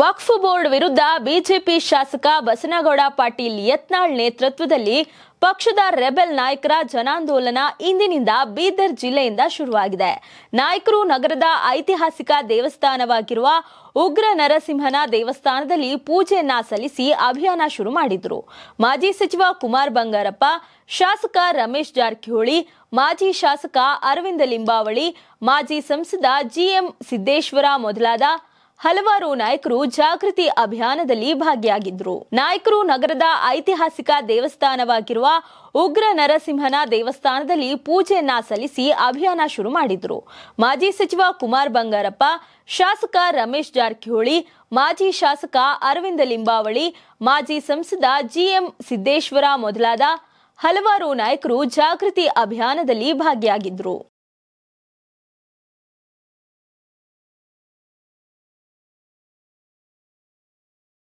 ವಕ್ಫ್ board ವಿರುದ್ಧ BJP ಶಾಸಕ ಬಸನಗೌಡ ಪಾಟೀಲ್ ಯತ್ನಾಳ್ ನೇತೃತ್ವದಲ್ಲಿ ಪಕ್ಷದ ರೆಬೆಲ್ ನಾಯಕರ ಜನಾಂದೋಲನ ಇಂದಿನಿಂದ ಬೀದರ್ ಜಿಲ್ಲೆಯಿಂದ ಶುರುವಾಗಿದೆ ನಾಯಕರು ನಗರದ ಐತಿಹಾಸಿಕ ದೇವಸ್ಥಾನವಾಗಿರುವ ಉಗ್ರ ನರಸಿಂಹನ ದೇವಸ್ಥಾನದಲ್ಲಿ ಪೂಜೆಯನ್ನ ಸಲ್ಲಿಸಿ ಅಭಿಯಾನ ಶುರು ಮಾಡಿದ್ರು ಮಾಜಿ ಸಚಿವ ಕುಮಾರ್ ಬಂಗಾರಪ್ಪ ಶಾಸಕ ರಮೇಶ್ ಜಾರಕಿಹೊಳಿ ಮಾಜಿ ಶಾಸಕ ಅರವಿಂದ ಲಿಂಬಾವಳಿ ಮಾಜಿ ಸಂಸದ ಜಿಎಂ ಸಿದ್ದೇಶ್ವರ ಮೊದಲಾದ ಹಲವಾರು ನಾಯಕರು ಜಾಗೃತಿ ಅಭಿಯಾನದಲ್ಲಿ ಭಾಗಿಯಾಗಿದ್ರು ನಾಯಕರು ನಗರದ ಐತಿಹಾಸಿಕ ದೇವಸ್ಥಾನವಾಗಿರುವ ಉಗ್ರ ನರಸಿಂಹನ ದೇವಸ್ಥಾನದಲ್ಲಿ ಪೂಜೆಯನ್ನ ಸಲ್ಲಿಸಿ ಅಭಿಯಾನ ಶುರು ಮಾಡಿದ್ರು ಮಾಜಿ ಸಚಿವ ಕುಮಾರ್ ಬಂಗಾರಪ್ಪ ಶಾಸಕ ರಮೇಶ್ ಜಾರಕಿಹೊಳಿ ಮಾಜಿ ಶಾಸಕ ಅರವಿಂದ ಲಿಂಬಾವಳಿ ಮಾಜಿ ಸಂಸದ ಜಿಎಂ ಸಿದ್ದೇಶ್ವರ ಮೊದಲಾದ ಹಲವಾರು ನಾಯಕರು ಜಾಗೃತಿ ಅಭಿಯಾನದಲ್ಲಿ ಭಾಗಿಯಾಗಿದ್ರು